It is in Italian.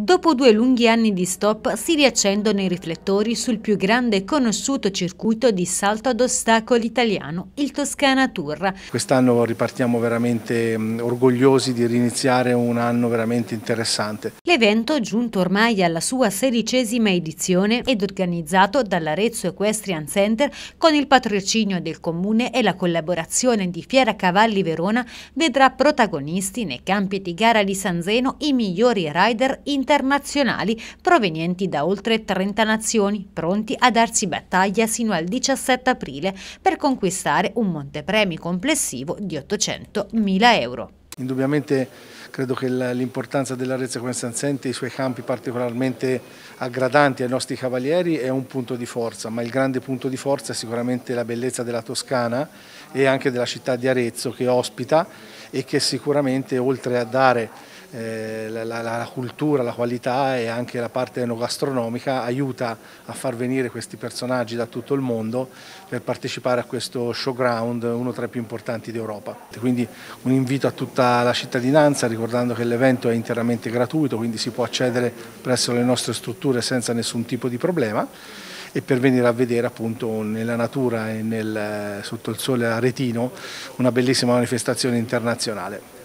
Dopo due lunghi anni di stop si riaccendono i riflettori sul più grande e conosciuto circuito di salto ad ostacoli italiano, il Toscana Tour. Quest'anno ripartiamo veramente mm, orgogliosi di riniziare un anno veramente interessante. L'evento, giunto ormai alla sua sedicesima edizione ed organizzato dall'Arezzo Equestrian Center con il patrocinio del Comune e la collaborazione di Fiera Cavalli Verona, vedrà protagonisti nei campi di gara di San Zeno i migliori rider internazionali internazionali provenienti da oltre 30 nazioni, pronti a darsi battaglia sino al 17 aprile per conquistare un montepremi complessivo di 800.000 euro. Indubbiamente credo che l'importanza dell'Arezzo come San Sente, i suoi campi particolarmente aggradanti ai nostri cavalieri è un punto di forza, ma il grande punto di forza è sicuramente la bellezza della Toscana e anche della città di Arezzo che ospita e che sicuramente oltre a dare eh, la, la, la, cultura, la qualità e anche la parte enogastronomica aiuta a far venire questi personaggi da tutto il mondo per partecipare a questo showground, uno tra i più importanti d'Europa. Quindi un invito a tutta la cittadinanza ricordando che l'evento è interamente gratuito, quindi si può accedere presso le nostre strutture senza nessun tipo di problema e per venire a vedere appunto nella natura e nel, sotto il sole aretino una bellissima manifestazione internazionale.